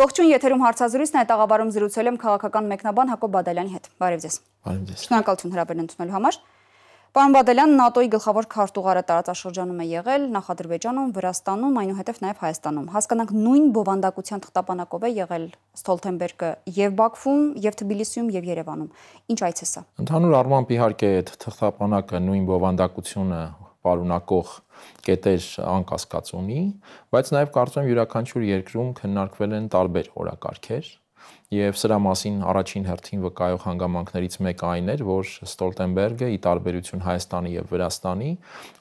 Ողջույն եթերում հարցազրույցն է տաղավարում զրուցել եմ քաղաքական մեկնաբան Հակոբ Բադալյանի հետ։ Բարև ձեզ։ Բարև ձեզ։ Շնորհակալություն հրավերն ընդունելու համար։ Պարոն Բադալյան, ՆԱՏՕ-ի գլխավոր քարտուղարը տարածաշրջանում է եղել Նախադրվեջանում, Վրաստանում, այնուհետև նաև Հայաստանում։ Հասկանանք նույն բովանդակության թղթապանակով է եղել Ստոլթենբերգը եւ Բաքվում, եւ Թբիլիսիում, եւ Երևանում։ Ինչ այց է սա։ Ընդհանուր առմամբ իհարկե այդ թղթապանակը նույն բովանդակությունը պարունակող կետեր անկասկած ունի, բայց նաև կարծում եմ յուրաքանչյուր երկրում քննարկվել են տարբեր օրակարգեր Եվ սրա մասին առաջին հերթին վկայող հանգամանքներից մեկը այն էր, որ Ստոլտենբերգը՝ ի տարբերություն Հայաստանի եւ Վրաստանի,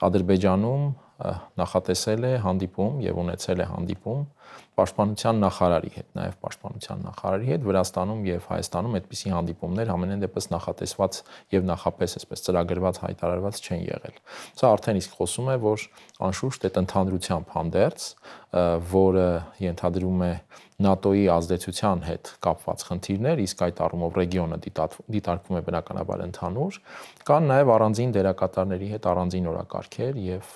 Ադրբեջանում նախատեսել է հանդիպում եւ ունեցել է հանդիպում պաշտպանության նախարարի հետ, նաև պաշտպանության նախարարի հետ Վրաստանում եւ Հայաստանում այդպիսի հանդիպումներ ամենեն դեպս նախատեսված եւ նախապես այսպես ծրագրված հայտարարված չեն եղել։ Սա արդեն իսկ խոսում է, որ անշուշտ այդ ընդհանրությամբ հանդերձ, որը ենթադրում է ՆԱՏՕ-ի ազդեցության հետ կապված խնդիրներ, իսկ այդ առումով ռեգիոնը դիտարկվում է բնականաբար ընդհանուր, կան նաև առանձին դերակատարների հետ առանձին օրակարգեր եւ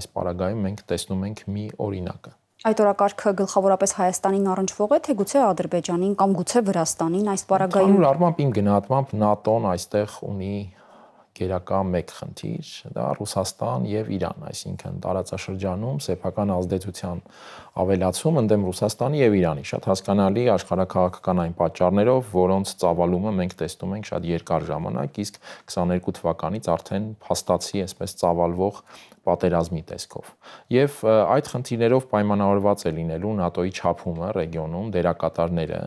այս պարագայում մենք տեսնում ենք մի օրինակը Այդ օրակարգը գլխավորապես Հայաստանին առնչվող է, թե գուցե Ադրբեջանին կամ գուցե Վրաստանին այս պարագայում։ Ընդհանուր առմամբ իմ գնահատմամբ ՆԱՏՕ-ն այստեղ ունի գերակա մեկ խնդիր՝ դա Ռուսաստան եւ Իրան, այսինքն տարածաշրջանում սեփական ազդեցության ավելացում ընդդեմ Ռուսաստանի եւ Իրանի։ Շատ հասկանալի աշխարհակաղակական այն պատճառներով, որոնց ծավալումը մենք տեսնում ենք շատ երկար ժամանակ, իսկ 22 թվականից արդեն փաստացի այսպես ծավալվող պատերազմի տեսքով։ Եվ այդ խնդիրներով պայմանավորված է լինելու ՆԱՏՕ-ի ճափումը ռեգիոնում դերակատարները,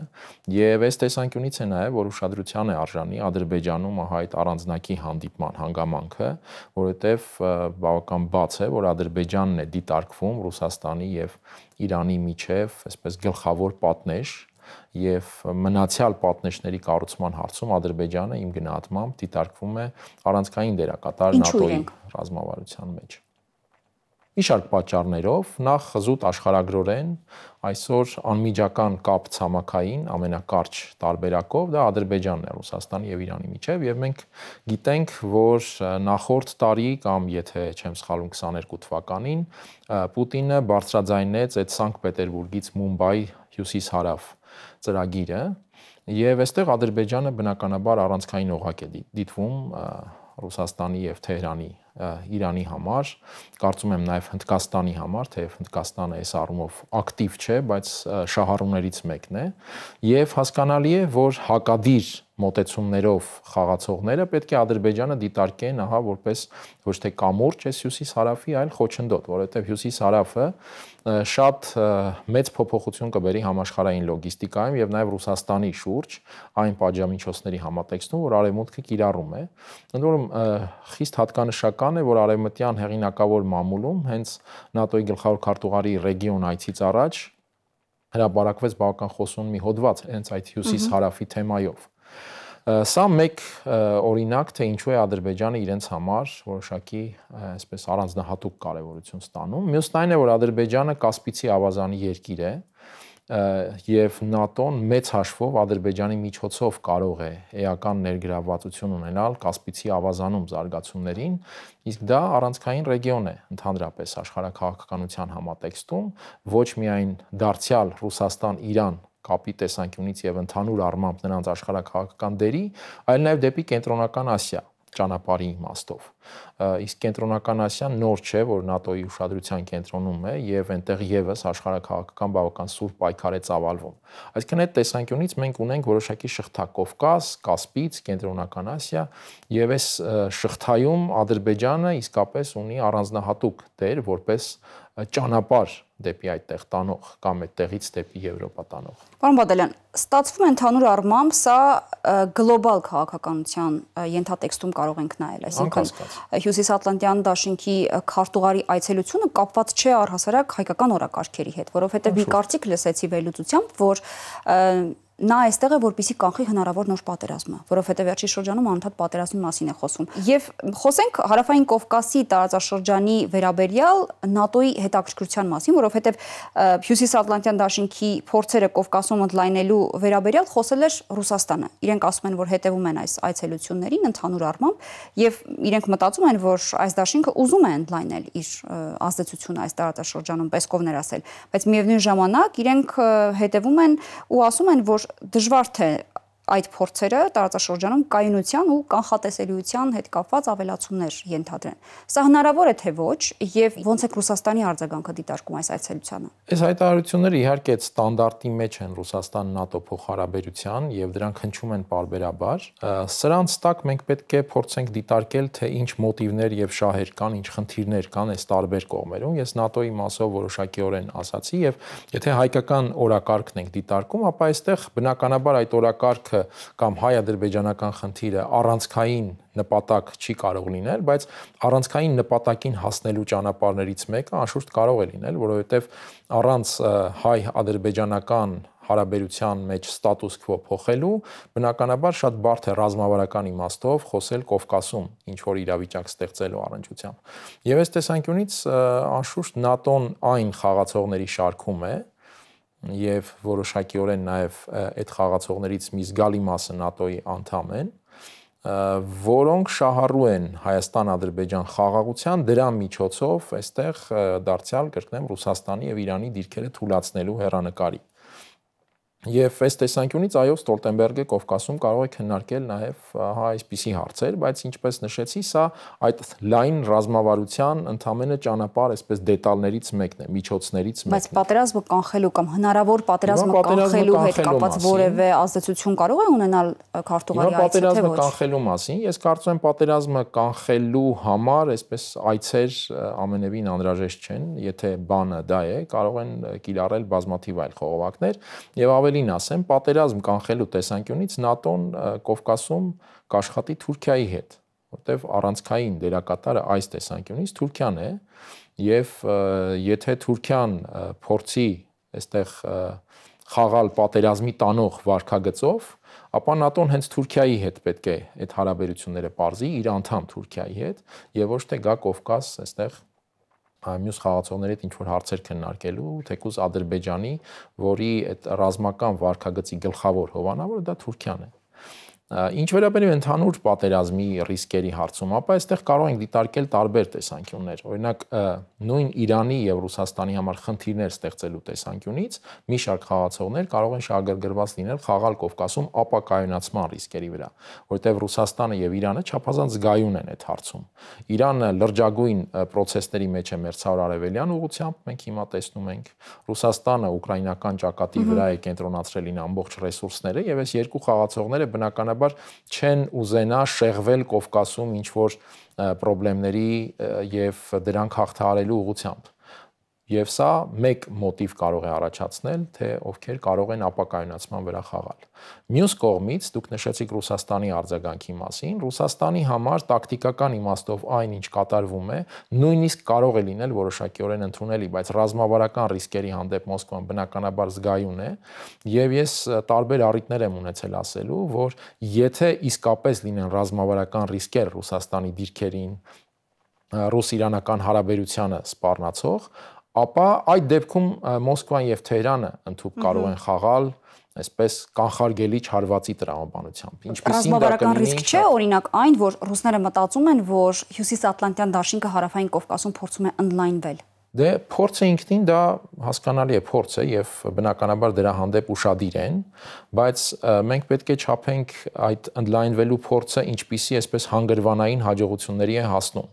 եւ այս տեսանկյունից է նաեւ որ ուշադրության է արժանի Ադրբեջանում ահա այդ առանձնակի հանդիպման հանգամանքը, որովհետեւ բավական բաց է, որ Ադրբեջանն է դիտարկվում Ռուսաստանի եւ Իրանի միջև, այսպես գլխավոր պատնեշ եւ մնացյալ պատնեշների կառուցման հարցում Ադրբեջանը իմ գնահատմամբ դիտարկվում է առանցքային դերակատար ՆԱՏՕ-ի ռազմավարության մեջ մի շարք պատճառներով նախ զուտ աշխարհագրորեն այսօր անմիջական կապ ցամաքային ամենակարճ տարբերակով դա Ադրբեջանն է Ռուսաստանի եւ Իրանի միջեւ եւ մենք գիտենք որ նախորդ տարի կամ եթե չեմ սխալվում 22 թվականին Պուտինը բարձրաձայնեց այդ Սանկտ Պետերբուրգից Մումբայ հյուսիս-հարավ ծրագիրը եւ այստեղ Ադրբեջանը բնականաբար առանցքային օղակ է դիտվում Ռուսաստանի եւ Թեհրանի Իրանի համար, կարծում եմ նաև Հնդկաստանի համար, թեև Հնդկաստանը այս առումով ակտիվ չէ, բայց շահառուներից մեկն է, եւ հասկանալի է, որ հակադիր մոտեցումներով խաղացողները պետք է Ադրբեջանը դիտարկեն, ահա, որպես ոչ թե կամուրջ էս հյուսիս հարավի, այլ խոչընդոտ, որովհետև հյուսիս հարավը շատ մեծ փոփոխություն կբերի համաշխարհային լոգիստիկայում եւ նաեւ Ռուսաստանի շուրջ այն պատժամիջոցների համատեքստում, որ արևմուտքը կիրառում է։ Ընդ որում խիստ հատկանշական է, որ արևմտյան հեղինակավոր մամուլում հենց ՆԱՏՕ-ի գլխավոր քարտուղարի ռեգիոն այցից առաջ հրապարակվեց բավական խոսուն մի հոդված հենց այդ հյուսիս հարավի թեմայով Սա մեկ օրինակ թե ինչու է Ադրբեջանը իրենց համար որոշակի այսպես առանձնահատուկ կարևորություն ստանում։ Մյուսն այն է, որ Ադրբեջանը Կասպիցի ավազանի երկիր է և ՆԱՏՕ-ն մեծ հաշվով Ադրբեջանի միջոցով կարող է էական ներգրավվածություն ունենալ Կասպիցի ավազանում զարգացումներին, իսկ դա առանցքային ռեգիոն է ընդհանրապես աշխարհակաղակականության համատեքստում, ոչ միայն դարձյալ Ռուսաստան-Իրան կապի տեսանկյունից եւ ընդհանուր առմամբ նրանց աշխարհակահաղական դերի, այլ նաեւ դեպի կենտրոնական Ասիա ճանապարհի իմաստով։ Իսկ կենտրոնական Ասիան նոր չէ, որ ՆԱՏՕ-ի ուշադրության կենտրոնում է եւ այնտեղ եւս աշխարհակահաղական բավական սուր պայքար է ծավալվում։ Այսինքն այդ տեսանկյունից մենք ունենք որոշակի շղթա Կովկաս, Կասպից, կենտրոնական Ասիա եւ այս շղթայում Ադրբեջանը իսկապես ունի առանձնահատուկ դեր որպես ճանապարհ դեպի այդտեղ տանող կամ այդտեղից դեպի Եվրոպա տանող։ Պարոն Բադալյան, ստացվում է ընդհանուր առմամբ սա գլոբալ քաղաքականության ենթատեքստում կարող ենք նայել, այսինքն Հյուսիսատլանտյան դաշինքի քարտուղարի այցելությունը կապված չէ առհասարակ հայկական օրակարգերի հետ, որովհետև մի կարծիք լսեցի վերլուծությամբ, որ և, նա այստեղ է որպիսի կանխի հնարավոր նոր պատերազմը, որովհետև վերջի շրջանում անընդհատ պատերազմի մասին է խոսում։ Եվ խոսենք հարավային Կովկասի տարածաշրջանի վերաբերյալ ՆԱՏՕ-ի հետաքրքրության մասին, որովհետև Հյուսիսատլանտյան դաշինքի փորձերը Կովկասում ընդլայնելու վերաբերյալ խոսել էր Ռուսաստանը։ Իրենք ասում են, որ հետևում են այս այցելություններին ընդհանուր առմամբ եւ իրենք մտածում են, որ այս դաշինքը ուզում է ընդլայնել իր ազդեցությունը այս տարածաշրջանում, Պեսկովներ ասել, բայց միևնույն ժամանակ իրենք հետևում են ու ասում են, որ դժվար թե այդ փորձերը տարածաշրջանում կայունության ու կանխատեսելիության հետ կապված ավելացումներ ենթադրեն։ Սա հնարավոր է թե ոչ եւ ո՞նց է Ռուսաստանի արձագանքը դիտարկում այս այցելությանը։ Այս հայտարարությունները իհարկե ստանդարտի մեջ են Ռուսաստան-ՆԱՏՕ փոխհարաբերության եւ դրանք հնչում են parberabar։ Սրանց տակ մենք պետք է փորձենք դիտարկել թե ինչ մոտիվներ եւ շահեր կան, ինչ խնդիրներ կան այս տարբեր կողմերում։ Ես ՆԱՏՕ-ի մասով որոշակիորեն ասացի եւ եթե հայկական օրակարգն ենք դիտարկում, ապա այստեղ բնականաբար այդ օրակարգը խնդիրը կամ հայ-ադրբեջանական խնդիրը առանցքային նպատակ չի կարող լինել, բայց առանցքային նպատակին հասնելու ճանապարհներից մեկը անշուշտ կարող է լինել, որովհետև առանց հայ-ադրբեջանական հարաբերության մեջ ստատուս քվո փոխելու բնականաբար շատ բարդ է ռազմավարական իմաստով խոսել Կովկասում ինչ որ իրավիճակ ստեղծելու առնչությամբ։ Եվ այս տեսանկյունից անշուշտ ՆԱՏՕ-ն այն խաղացողների շարքում է, եւ որոշակիորեն նաեւ այդ խաղացողներից մի զգալի մասը ՆԱՏՕ-ի անդամ են, որոնք շահառու են Հայաստան-Ադրբեջան խաղաղության դրա միջոցով այստեղ դարձյալ կրկնեմ Ռուսաստանի եւ Իրանի դիրքերը թուլացնելու հերանեկարի։ Եվ այս տեսանկյունից այո Ստոլտենբերգը Կովկասում կարող է քննարկել նաև հա այսպիսի հարցեր, բայց ինչպես նշեցի, սա այդ լայն ռազմավարության ընդհանրը ճանապարհ այսպես դետալներից մեկն է, միջոցներից մեկն է։ Բայց պատերազմը կանխելու կամ հնարավոր պատերազմը կանխելու հետ կապված որևէ ազդեցություն կարող է ունենալ քարտուղարի այցը, թե ոչ։ Պատերազմը կանխելու մասին, ես կարծում եմ պատերազմը կանխելու համար այսպես այցեր ամենևին անհրաժեշտ չեն, եթե բանը դա է, կարող են կիրառել բազմաթիվ այլ խողովակներ եւ ավելի ավելին ասեմ, պատերազմ կանխելու տեսանկյունից ՆԱՏՕ-ն Կովկասում կաշխատի Թուրքիայի հետ, որտեվ առանցքային դերակատարը այս տեսանկյունից Թուրքիան է, եւ եթե Թուրքիան փորձի այստեղ խաղալ պատերազմի տանող վարկագծով, ապա ՆԱՏՕ-ն հենց Թուրքիայի հետ պետք է այդ հարաբերությունները parzi իր անդամ Թուրքիայի հետ եւ ոչ թե գա Կովկաս այստեղ մյուս խաղացողների հետ ինչ որ հարցեր քննարկելու, թեկուզ Ադրբեջանի, որի այդ ռազմական վարկագծի գլխավոր հովանավորը դա Թուրքիան է։ Ինչ վերաբերում ընդհանուր պատերազմի ռիսկերի հարցում, ապա այստեղ կարող ենք դիտարկել տարբեր տեսանկյուններ։ Օրինակ, նույն Իրանի եւ Ռուսաստանի համար խնդիրներ ստեղծելու տեսանկյունից մի շարք խաղացողներ կարող են շահագրգռված լինել խաղալ Կովկասում ապակայունացման ռիսկերի վրա, որտեղ Ռուսաստանը եւ Իրանը չափազանց զգայուն են այդ հարցում։ Իրանը լրջագույն process-ների մեջ է մերցավոր արևելյան ուղությամբ, մենք հիմա տեսնում ենք։ Ռուսաստանը ուկրաինական ճակատի վրա է կենտրոնացրել իր ամբողջ ռեսուրսները եւ այս երկու խաղացողները բնականաբար բնականաբար չեն ուզենա շեղվել Կովկասում ինչ որ խնդիրների եւ դրանք հաղթահարելու ուղությամբ Եվ սա մեկ մոտիվ կարող է առաջացնել, թե ովքեր կարող են ապակայունացման վրա խաղալ։ Մյուս կողմից դուք նշեցիք Ռուսաստանի արձագանքի մասին, Ռուսաստանի համար տակտիկական իմաստով այն ինչ կատարվում է, նույնիսկ կարող է լինել որոշակիորեն ընդունելի, բայց ռազմավարական ռիսկերի հանդեպ Մոսկվան բնականաբար զգայուն է, եւ ես տարբեր առիթներ եմ ունեցել ասելու, որ եթե իսկապես լինեն ռազմավարական ռիսկեր Ռուսաստանի դիրքերին ռուս-իրանական հարաբերությանը սպառնացող, ապա այդ դեպքում Մոսկվան եւ Թեհրանը ընդհանուր կարող են խաղալ այսպես կանխարգելիչ հարվածի տրամաբանությամբ։ Ինչպեսին դա կլինի։ ռիսկ չէ, օրինակ, այն, որ ռուսները մտածում են, որ Հյուսիսատլանտյան դաշինքը հարավային Կովկասում փորձում է ընդլայնվել։ Դե փորձը ինքնին դա հասկանալի է փորձ է եւ բնականաբար դրա հանդեպ ուրախadir են, բայց մենք պետք է չափենք այդ ընդլայնվելու փորձը ինչպիսի այսպես հանգրվանային հաջողությունների է հասնում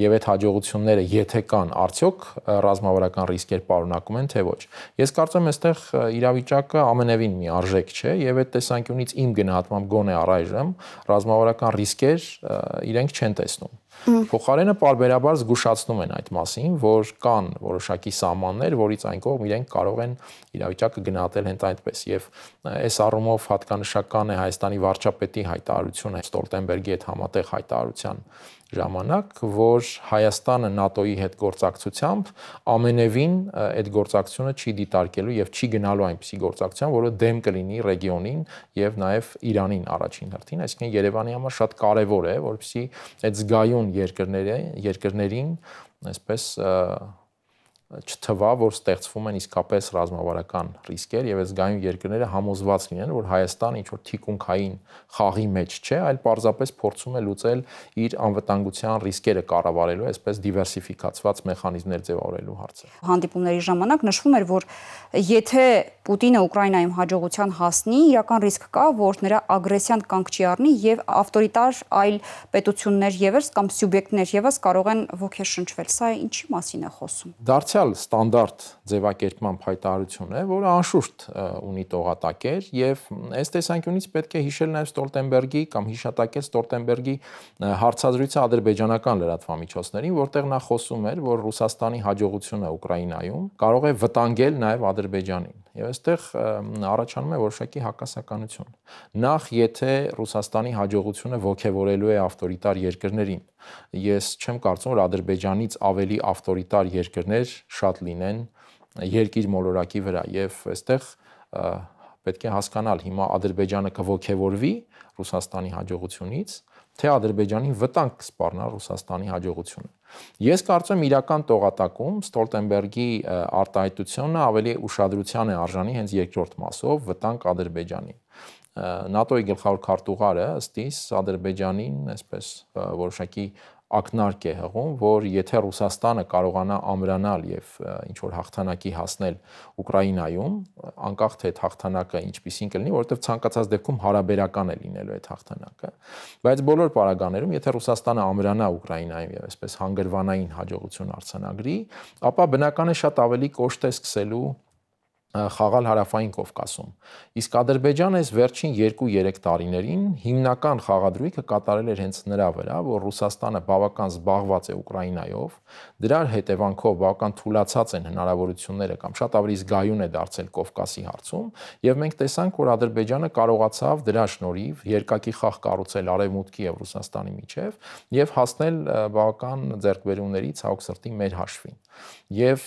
եւ այդ հաջողությունները, եթե կան, արդյոք ռազմավարական ռիսկեր պարունակում են, թե ոչ։ Ես կարծում եմ, այստեղ իրավիճակը ամենևին մի արժեք չէ եւ այդ տեսանկյունից իմ գնահատմամբ գոնե առայժմ ռազմավարական ռիսկեր իրենք չեն տեսնում։ Փոխարենը parberabar զգուշացնում են այդ մասին, որ կան որոշակի սահմաններ, որից այն կողմ իրենք կարող են իրավիճակը գնահատել հենց այդպես եւ այս առումով հատկանշական է Հայաստանի վարչապետի հայտարարությունը Ստոլտենբերգի այդ համատեղ հայտարարության ժամանակ, որ Հայաստանը ՆԱՏՕ-ի հետ գործակցությամբ ամենևին այդ գործակցությունը չի դիտարկելու եւ չի գնալու այնպիսի գործակցության, որը դեմ կլինի ռեգիոնին եւ նաեւ Իրանին առաջին հերթին, այսինքն Երևանի համար շատ կարեւոր է, որովհետեւ այդ զգայուն երկրները երկրներին այսպես չթվա, որ ստեղծվում են իսկապես ռազմավարական ռիսկեր եւ այս գայուն երկրները համոզված լինեն, որ Հայաստանը ինչ որ թիկունքային խաղի մեջ չէ, այլ պարզապես փորձում է լուծել իր անվտանգության ռիսկերը կառավարելու, այսպես դիվերսիֆիկացված մեխանիզմներ ձևավորելու հարցը։ Հանդիպումների ժամանակ նշվում էր, որ եթե Պուտինը Ուկրաինայում հաջողության հասնի, իրական ռիսկ կա, որ նրա ագրեսիան կանգ չի առնի եւ ավտորիտար այլ պետություններ եւս կամ սուբյեկտներ եւս կարող են ողքեշնչվել։ Սա ինչի մասին է խոսում։ Դարձյալ անցյալ ստանդարտ ձևակերպման հայտարարություն է, որը անշուշտ ունի տողատակեր եւ այս տեսանկյունից պետք է հիշել նաեւ Ստոլտենբերգի կամ հիշատակել Ստոլտենբերգի հարցազրույցը ադրբեջանական լրատվամիջոցներին, որտեղ նա խոսում էր, որ Ռուսաստանի հաջողությունը Ուկրաինայում կարող է վտանգել նաեւ Ադրբեջանին։ Եվ այստեղ առաջանում է որոշակի հակասականություն։ Նախ, եթե Ռուսաստանի հաջողությունը ողջևորելու է ավտորիտար երկրներին, ես չեմ կարծում, որ Ադրբեջանից ավելի ավտորիտար երկրներ շատ լինեն երկիր մոլորակի վրա եւ այստեղ պետք է հասկանալ հիմա Ադրբեջանը կողքեվորվի Ռուսաստանի հաջողությունից, թե Ադրբեջանին վտանգ կսպառնա Ռուսաստանի հաջողությունը։ Ես կարծում իրական տողատակում Ստոլտենբերգի արտահայտությունը ավելի ուշադրության է արժանի հենց երկրորդ մասով վտանգ Ադրբեջանին։ ՆԱՏՕ-ի գլխավոր քարտուղարը ստիս Ադրբեջանին այսպես որոշակի ակնարկ է հղում, որ եթե Ռուսաստանը կարողանա ամրանալ եւ ինչ որ հաղթանակի հասնել Ուկրաինայում, անկախ թե այդ հաղթանակը ինչպիսին կլինի, որովհետեւ ցանկացած դեպքում հարաբերական է լինելու այդ հաղթանակը, բայց բոլոր պարագաներում, եթե Ռուսաստանը ամրանա Ուկրաինայում եւ այսպես հանգրվանային հաջողություն արցանագրի, ապա բնական է շատ ավելի կոշտ է սկսելու խաղալ հարավային Կովկասում։ Իսկ Ադրբեջանը այս վերջին 2-3 տարիներին հիմնական խաղադրույքը կատարել էր հենց նրա վրա, որ Ռուսաստանը բավական զբաղված է Ուկրաինայով, դրա հետևանքով բավական թուլացած են հնարավորությունները կամ շատ ավելի զգայուն է դարձել Կովկասի հարցում, եւ մենք տեսանք, որ Ադրբեջանը կարողացավ դրա շնորհիվ երկակի խաղ կառուցել Արևմուտքի եւ Ռուսաստանի միջև եւ հասնել բավական ձեռքբերումների ցավոք սրտի մեր հաշվին։ Եվ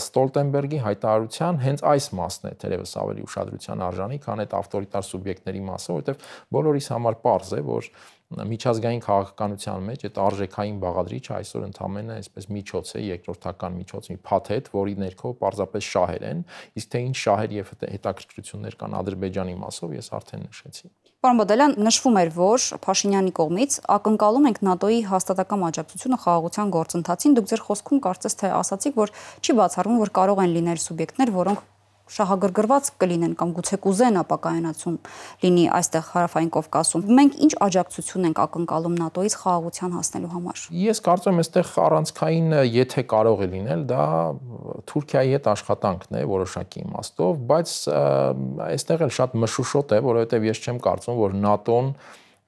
Ստոլտենբերգի հայտարարության հենց այս մասն է թերևս ավելի ուշադրության արժանի, քան այդ ավտորիտար սուբյեկտների մասը, որովհետև բոլորիս համար պարզ է, որ միջազգային քաղաքականության մեջ այդ արժեքային բաղադրիչը այսօր ընդամենը այսպես միջոց է, երկրորդական միջոց, մի փաթեթ, որի ներքո պարզապես շահեր են, իսկ թե ինչ շահեր եւ հետաքրքրություններ կան Ադրբեջանի մասով, ես արդեն նշեցի։ Պարոն Բադալյան, նշվում էր, որ Փաշինյանի կողմից ակնկալում ենք ՆԱՏՕ-ի հաստատակամ աջակցությունը խաղաղության գործընթացին։ Դուք ձեր խոսքում կարծես թե ասացիք, որ չի բացառվում, որ կարող են լինել սուբյեկտներ, որոնք շահագրգռված կլինեն կամ գուցե կուզեն ապակայանացում լինի այստեղ հարավային Կովկասում։ Մենք ինչ աջակցություն ենք ակնկալում ՆԱՏՕ-ից խաղաղության հասնելու համար։ Ես կարծում եմ, այստեղ առանցքային, եթե կարող է լինել, դա Թուրքիայի հետ աշխատանքն է որոշակի իմաստով, բայց այստեղ էլ շատ մշուշոտ է, որովհետև ես չեմ կարծում, որ ՆԱՏՕ-ն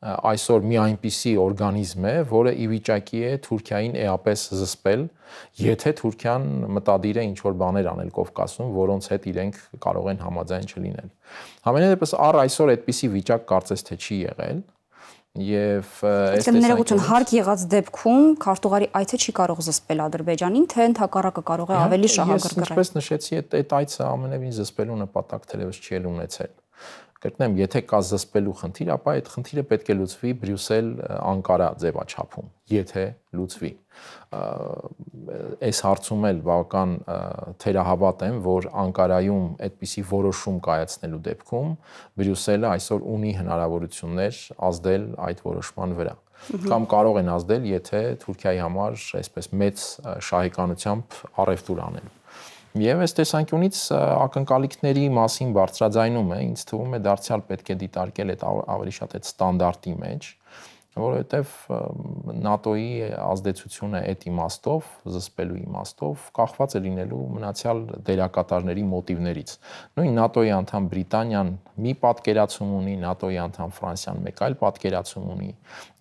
այսօր մի այնպիսի օրգանիզմ է, որը ի վիճակի է Թուրքիային էապես զսպել, եթե Թուրքիան մտադիր է ինչ-որ բաներ անել Կովկասում, որոնց հետ իրենք կարող են համաձայն չլինել։ Համենայնպես առ այսօր այդպիսի վիճակ կարծես թե չի եղել եւ այս տեսակետից ներողություն հարկ եղած դեպքում քարտուղարի այցը չի կարող զսպել Ադրբեջանին, թե ընդհակառակը կարող է ավելի շահագրգռել։ Ինչպես նշեցի, այդ այդ այցը ամենևին զսպելու նպատակ թերևս չի ունեցել կրկնեմ, եթե կա զսպելու խնդիր, ապա այդ խնդիրը պետք է լուծվի Բրյուսել-Անկարա ձևաչափում, եթե լուծվի։ Այս հարցում էլ բավական թերահավատ եմ, որ Անկարայում այդպիսի որոշում կայացնելու դեպքում Բրյուսելը այսօր ունի հնարավորություններ ազդել այդ որոշման վրա կամ կարող են ազդել, եթե Թուրքիայի համար այսպես մեծ շահեկանությամբ առևտուր անեն։ Եվ այս տեսանկյունից ակնկալիքների մասին բարձրաձայնում է, ինձ թվում է դարձյալ պետք է դիտարկել այդ ավելի շատ այդ ստանդարտի մեջ, որովհետև ՆԱՏՕ-ի ազդեցությունը այդ իմաստով, զսպելու իմաստով կախված է լինելու մնացյալ դերակատարների մոտիվներից։ Նույն ՆԱՏՕ-ի անդամ Բրիտանիան մի պատկերացում ունի, ՆԱՏՕ-ի անդամ Ֆրանսիան մեկ այլ պատկերացում ունի,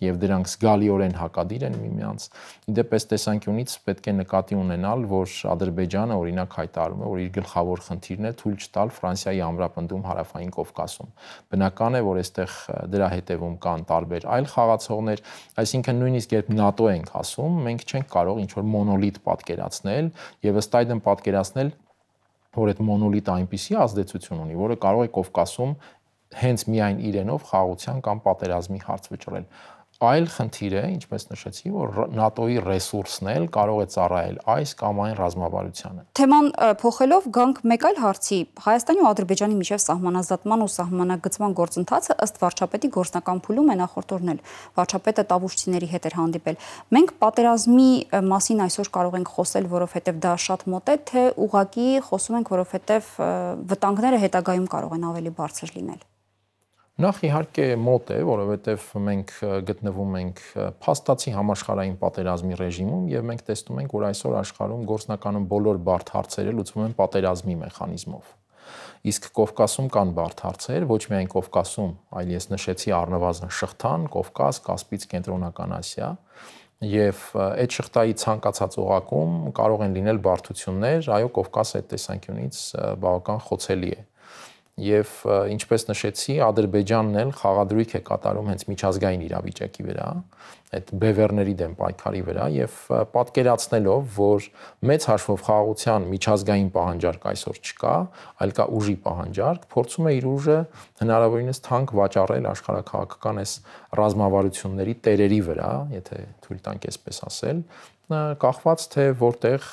եւ դրանք զգալիորեն հակադիր են միմյանց։ Իդեպ այս տեսանկյունից պետք է նկատի ունենալ, որ Ադրբեջանը օրինակ հայտարարում է, որ իր գլխավոր խնդիրն է թույլ չտալ Ֆրանսիայի ամրապնդում հարավային Կովկասում։ Բնական է, որ այստեղ դրա հետևում կան տարբեր այլ խաղաց ստացողներ, այսինքն նույնիսկ երբ ՆԱՏՕ ենք ասում, մենք չենք կարող ինչ որ մոնոլիտ պատկերացնել եւ ըստ այդմ պատկերացնել որ այդ մոնոլիտ այնպիսի ազդեցություն ունի, որը կարող է Կովկասում հենց միայն իրենով խաղացան կամ պատերազմի հարց վճռել։ Այլ խնդիր է, ինչպես նշեցի, որ ՆԱՏՕ-ի ռեսուրսն էլ կարող է ծառայել այս կամ այն ռազմավարությանը։ Թեման փոխելով գանք մեկ այլ հարցի՝ Հայաստանի ու Ադրբեջանի միջև սահմանազատման ու սահմանագծման գործընթացը ըստ վարչապետի գործնական փուլում է նախորդորնել։ Վարչապետը տավուշցիների հետ էր հանդիպել։ Մենք պատերազմի մասին այսօր կարող ենք խոսել, որովհետև դա շատ մոտ է, թե ուղակի խոսում ենք, որովհետև վտանգները հետագայում կարող են ավելի բարձր լինել։ Նախ իհարկե մոտ է, որովհետև մենք գտնվում ենք փաստացի համաշխարհային պատերազմի ռեժիմում եւ մենք տեսնում ենք, որ այսօր աշխարհում գործնականում բոլոր բարդ հարցերը լուծվում են պատերազմի մեխանիզմով։ Իսկ Կովկասում կան բարդ հարցեր, ոչ միայն Կովկասում, այլ ես նշեցի առնվազն Շղթան, Կովկաս, Կասպից կենտրոնական Ասիա, եւ այդ շղթայի ցանկացած օղակում կարող են լինել բարդություններ, այո, Կովկասը այդ տեսանկյունից բավական խոցելի է Եվ ինչպես նշեցի, Ադրբեջանն էլ խաղադրույք է կատարում հենց միջազգային իրավիճակի վրա, այդ բևերների դեմ պայքարի վրա եւ պատկերացնելով, որ մեծ հաշվով խաղաղության միջազգային պահանջարկ այսօր չկա, այլ կա ուժի պահանջարկ, փորձում է իր ուժը հնարավորինս թանկ վաճառել աշխարհակաղակական այս ռազմավարությունների տերերի վրա, եթե թույլ տանք այսպես ասել, կախված թե որտեղ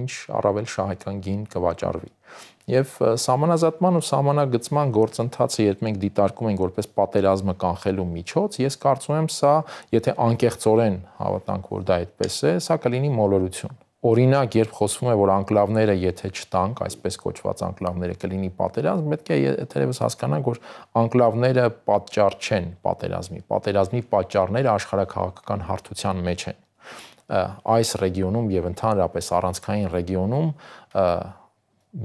ինչ առավել շահեկան գին կվաճառվի։ Եվ համանազատման ու համանագծման գործընթացը, երբ մենք դիտարկում ենք որպես պատերազմը կանխելու միջոց, ես կարծում եմ սա, եթե անկեղծորեն հավատանք, որ դա այդպես է, սա կլինի մոլորություն։ Օրինակ, երբ խոսվում է, որ անկլավները եթե չտանք, այսպես կոչված անկլավները կլինի պատերազմ, պետք է եթերևս հասկանանք, որ անկլավները պատճառ չեն պատերազմի։ Պատերազմի պատճառները աշխարհակաղակական հարթության մեջ են այս ռեգիոնում եւ ընդհանրապես առանցքային ռեգիոնում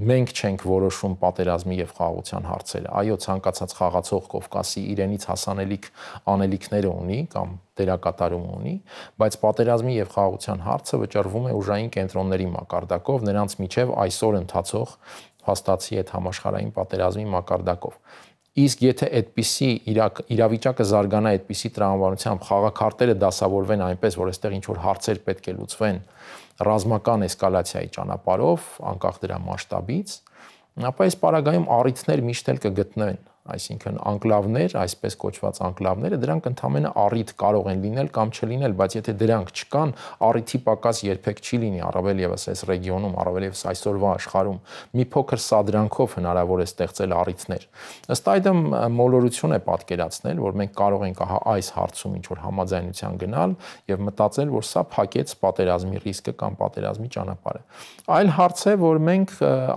մենք չենք որոշում պատերազմի եւ խաղաղության հարցերը։ Այո, ցանկացած խաղացող Կովկասի իրենից հասանելիք անելիքները ունի կամ դերակատարում ունի, բայց պատերազմի եւ խաղաղության հարցը վճռվում է ուժային կենտրոնների մակարդակով, նրանց միջև այսօր ընթացող հաստացի այդ համաշխարհային պատերազմի մակարդակով։ Իսկ եթե այդպիսի իրավիճակը զարգանա այդպիսի տրամաբանությամբ խաղակարտերը դասավորվեն այնպես, որ այստեղ ինչ որ հարցեր պետք է լուծվեն, ռազմական էսկալացիայի ճանապարով, անկախ դրա մասշտաբից, ապա այս պարագայում առիթներ միշտ էլ կգտնեն այսինքն անկլավներ, այսպես կոչված անկլավները, դրանք ընդամենը առիթ կարող են լինել կամ չլինել, բայց եթե դրանք չկան, առիթի պակաս երբեք չի լինի, առավել եւս այս ռեգիոնում, առավել եւս այսօրվա աշխարհում մի փոքր սադրանքով հնարավոր է ստեղծել առիթներ։ Ըստ այդմ մոլորություն է պատկերացնել, որ մենք կարող ենք ահա այս հարցում ինչ որ համաձայնության գնալ եւ մտածել, որ սա փակեց պատերազմի ռիսկը կամ պատերազմի ճանապարհը։ Այլ հարց է, որ մենք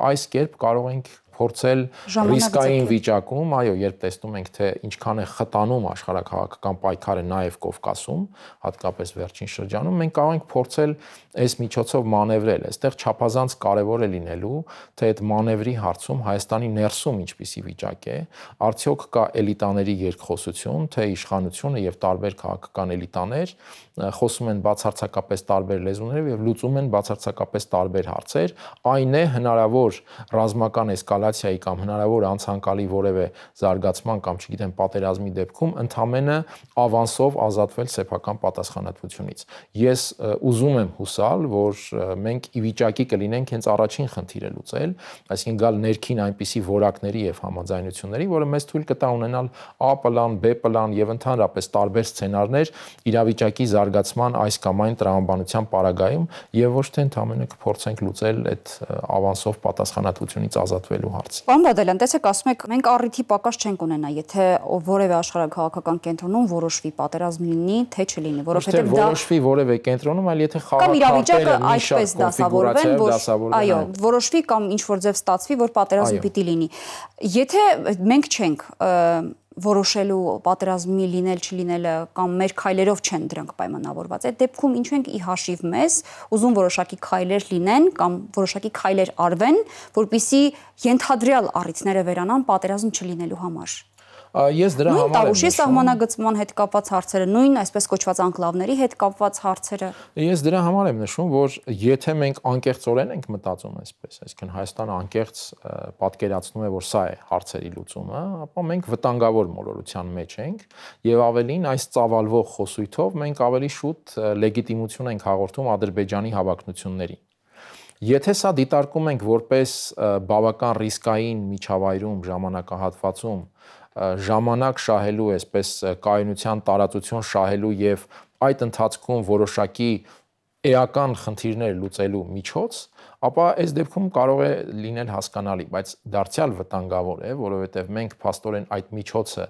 այս կերպ կարող ենք փորձել ռիսկային վիճակում, այո, երբ տեսնում ենք թե ինչքան է խտանում աշխարհակաղակական պայքարը նաև Կովկասում, հատկապես վերջին շրջանում, մենք կարող ենք փորձել այս միջոցով մանևրել։ Այստեղ չափազանց կարևոր է լինելու, թե այդ մանևրի հարցում Հայաստանի ներսում ինչպիսի վիճակ է, արդյոք կա էլիտաների երկխոսություն, թե իշխանությունը եւ տարբեր քաղաքական էլիտաներ խոսում են բացարձակապես տարբեր լեզուներով եւ լուծում են բացարձակապես տարբեր հարցեր, այն է հնարավոր ռազմական էսկալացիա ինֆլյացիայի կամ հնարավոր անցանկալի որևէ զարգացման կամ, չգիտեմ, պատերազմի դեպքում ընդամենը ավանսով ազատվել սեփական պատասխանատվությունից։ Ես ուզում եմ հուսալ, որ մենք ի վիճակի կլինենք հենց առաջին խնդիրը լուծել, այսինքն գալ ներքին այնպիսի որակների եւ համաձայնությունների, որը մեզ թույլ կտա ունենալ A պլան, B պլան եւ ընդհանրապես տարբեր սցենարներ իրավիճակի զարգացման այս կամ այն տրամաբանության պարագայում եւ ոչ թե ընդամենը կփորձենք լուծել այդ ավանսով պատասխանատվությունից ազատվելու հարց։ Պարոն Բադալյան, տեսեք, ասում եք, մենք առիթի պակաս չենք ունենա, եթե որևէ աշխարհակաղակական կենտրոնում որոշվի պատերազմ լինի, թե չլինի, որովհետև դա որոշվի որևէ կենտրոնում, այլ եթե խաղակապերը այսպես դասավորվեն, որ այո, որոշվի կամ ինչ որ ձև ստացվի, որ պատերազմ պիտի լինի։ Եթե մենք չենք որոշելու պատերազմի լինել չլինելը կամ մեր քայլերով չեն դրանք պայմանավորված։ Այդ դեպքում ինչու ենք ի հաշիվ մեզ ուզում որոշակի քայլեր լինեն կամ որոշակի քայլեր արվեն, որբիսի ենթադրյալ առիթները վերանան պատերազմ չլինելու համար ես դրա համար եմ Տավուշի սահմանագծման հետ կապված հարցերը, նույն այսպես կոչված անկլավների հետ կապված հարցերը։ Ես դրա համար եմ նշում, որ եթե մենք անկեղծորեն ենք մտածում այսպես, այսինքն Հայաստանը անկեղծ պատկերացնում է, որ սա է հարցերի լուծումը, ապա մենք վտանգավոր մոլորության մեջ ենք եւ ավելին այս ծավալվող խոսույթով մենք ավելի շուտ լեգիտիմություն ենք հաղորդում Ադրբեջանի հավակնություններին։ Եթե սա դիտարկում ենք որպես բավական ռիսկային միջավայրում, ժամանակահատվածում ժամանակ շահելու, այսպես կայունության տարածություն շահելու եւ այդ ընթացքում որոշակի էական խնդիրներ լուծելու միջոց, ապա այս դեպքում կարող է լինել հասկանալի, բայց դարձյալ վտանգավոր է, որովհետև մենք փաստորեն այդ միջոցը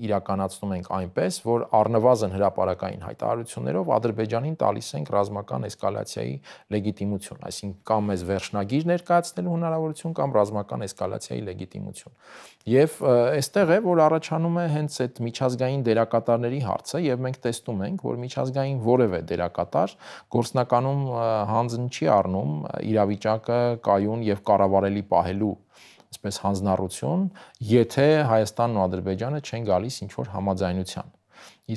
իրականացնում ենք այնպես, որ առնվազն հրաապարական հայտարարություններով Ադրբեջանին տալիս ենք ռազմական էսկալացիայի լեգիտիմություն, այսինքն կամ ես վերջնագիր ներկայացնելու հնարավորություն կամ ռազմական էսկալացիայի լեգիտիմություն։ Եվ այստեղ է, որ առաջանում է հենց այդ միջազգային դերակատարների հարցը, եւ մենք տեսնում ենք, որ միջազգային որևէ դերակատար գործնականում հանձն չի առնում իրավիճակը կայուն եւ կառավարելի պահելու այսպես հանձնառություն, եթե Հայաստանն ու Ադրբեջանը չեն գալիս ինչ որ համաձայնության։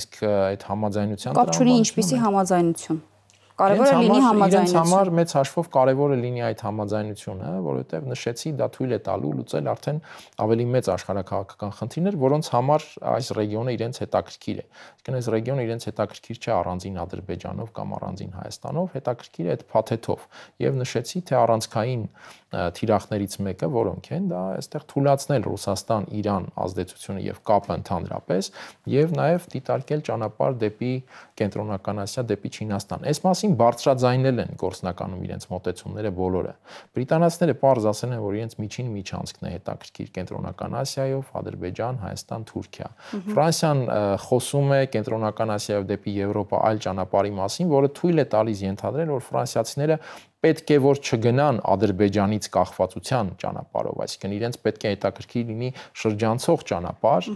Իսկ այդ համաձայնության դրամը ինչպիսի համաձայնություն։ Կարևորը լինի համաձայնություն։ Իրենց համար մեծ հաշվով կարևորը լինի այդ համաձայնությունը, որովհետև նշեցի, դա թույլ է տալու լուծել արդեն ավելի մեծ աշխարհակաղակական խնդիրներ, որոնց համար այս ռեգիոնը իրենց հետաքրքիր է։ Իսկն այս ռեգիոնը իրենց հետաքրքիր չէ առանձին Ադրբեջանով կամ առանձին Հայաստանով, հետաքրքիր է այդ փաթեթով։ Եվ նշեցի, թե առանցքային թիրախներից մեկը, որոնք են, դա այստեղ թույլացնել Ռուսաստան-Իրան ազդեցությունը եւ կապը ընդհանրապես եւ նաեւ դիտարկել ճանապարհ դեպի կենտրոնական Ասիա, դեպի Չինաստան։ Այս մասին բարձրաձայնել են գործնականում իրենց մտեցումները բոլորը։ Բրիտանացիները པարզ ասել են, որ իրենց միջին միջանցքն է հետաքրքիր կենտրոնական Ասիայով, Ադրբեջան, Հայաստան, Թուրքիա։ Ֆրանսիան խոսում է կենտրոնական Ասիայով դեպի Եվրոպա այլ ճանապարհի մասին, որը թույլ է տալիս ենթադրել, որ ֆրանսիացիները պետք է որ չգնան Ադրբեջանից կախվածության ճանապարհով, այսինքն իրենց պետք է հետաքրքիր լինի շրջանցող ճանապարհ,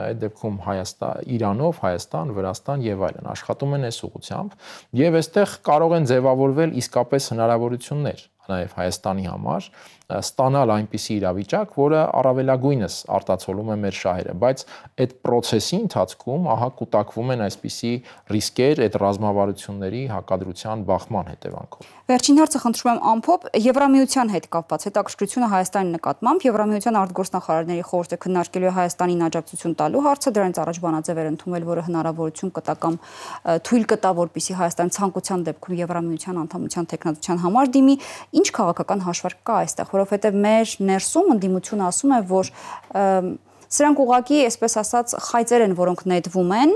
այդ դեպքում Հայաստան, Իրանով, Հայաստան, Վրաստան եւ այլն աշխատում են այս ուղությամբ եւ այստեղ կարող են ձևավորվել իսկապես հնարավորություններ նաև Հայաստանի համար ստանալ այնպիսի իրավիճակ, որը առավելագույնս արտացոլում է մեր շահերը, բայց այդ process-ի ընթացքում ահա կուտակվում են այսպիսի ռիսկեր այդ ռազմավարությունների հակադրության բախման հետևանքով։ Վերջին հարցը խնդրում եմ ամփոփ Եվրամիության հետ կապված հետաքրքրությունը Հայաստանի նկատմամբ Եվրամիության արտգործնախարարների խորհուրդը քննարկելու է Հայաստանին աջակցություն տալու հարցը, դրանից առաջ բանաձևեր ընդունվել, որը հնարավորություն կտա կամ թույլ կտա, որպիսի Հայաստան ցանկության դեպքում Եվրամիության անդամության թեկնածության համար դիմի։ Ինչ քաղաքական հաշվարկ կա այստեղ որովհետև մեր ներսում ընդդիմությունը ասում է, որ սրանք ուղակի, այսպես ասած, խայծեր են, որոնք նետվում են,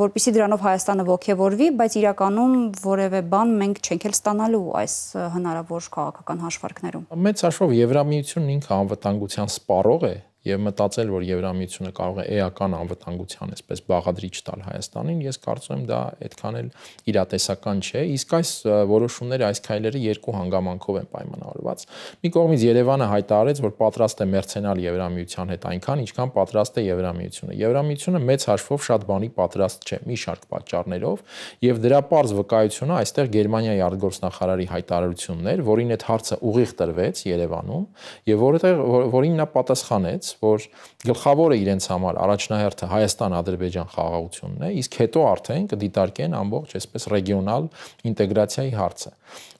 որpիսի դրանով Հայաստանը ողքեվորվի, բայց իրականում որևէ բան մենք չենք էլ ստանալու այս հնարավոր քաղաքական հաշվարկներում։ Մեծ հաշվով Եվրամիությունն ինքը անվտանգության սպառող է, եւ մտածել, որ Եվրամիությունը կարող է էական անվտանգության այսպես բաղադրիչ տալ Հայաստանին, ես կարծում եմ դա այդքան էլ իրատեսական չէ, իսկ այս որոշումները, այս քայլերը երկու հանգամանքով են պայմանավորված։ Մի կողմից Երևանը հայտարարեց, որ պատրաստ է մերցենալ Եվրամիության հետ այնքան, ինչքան պատրաստ է Եվրամիությունը։ Եվրամիությունը մեծ հաշվով շատ բանի պատրաստ չէ մի շարք պատճառներով, եւ դրա པարզ վկայությունը այստեղ Գերմանիայի արտգործնախարարի հայտարարությունն էր, որին այդ հարցը ուղիղ տրվեց Երևանում եւ որտեղ որին նա պատասխանեց որ գլխավորը իրենց համար առաջնահերթը Հայաստան-Ադրբեջան խաղաղությունն է, իսկ հետո արդեն կդիտարկեն ամբողջ այսպես ռեգիոնալ ինտեգրացիայի հարցը։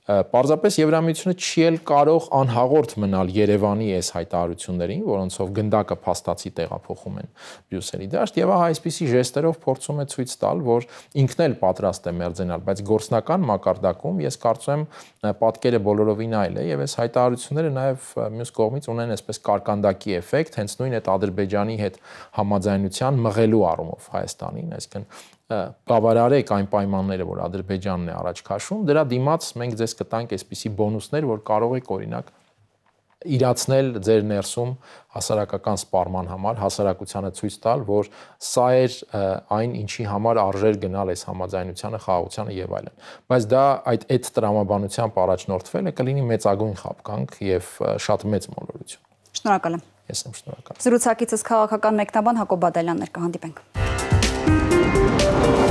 Պարզապես Եվրամիությունը չի էլ կարող անհաղորդ մնալ Երևանի այս հայտարարություններին, որոնցով գնդակը փաստացի տեղափոխում են Բրյուսելի դաշտ, եւ ահա այսպիսի ժեստերով փորձում է ցույց տալ, որ ինքն էլ պատրաստ է մերձենալ, բայց գործնական մակարդակում ես կարծում եմ պատկերը բոլորովին այլ է եւ այս հայտարարությունները նաեւ մյուս կողմից ունեն այսպես կարկանդակի էֆեկտ, հենց նույն այդ Ադրբեջանի հետ համաձայնության մղելու առումով Հայաստանին, այսինքն կավարարեք այն պայմանները, որ Ադրբեջանն է առաջ քաշում, դրա դիմաց մենք ձեզ կտանք այսպիսի բոնուսներ, որ կարող եք օրինակ իրացնել ձեր ներսում հասարակական սպառման համար հասարակությանը ցույց տալ, որ սա էր այն, ինչի համար արժեր գնալ այս համաձայնությանը, խաղաղությանը եւ այլն։ Բայց դա այդ այդ տրամաբանությամբ առաջնորդվել է կլինի մեծագույն խապկանք եւ շատ մեծ մոլորություն։ Շնորհակալ եմ։ Ես եմ շնորհակալ։ Զրուցակիցս քաղաքական մեկնաբան Հակոբ Բադալյանն էր կհանդիպենք։ Thank you.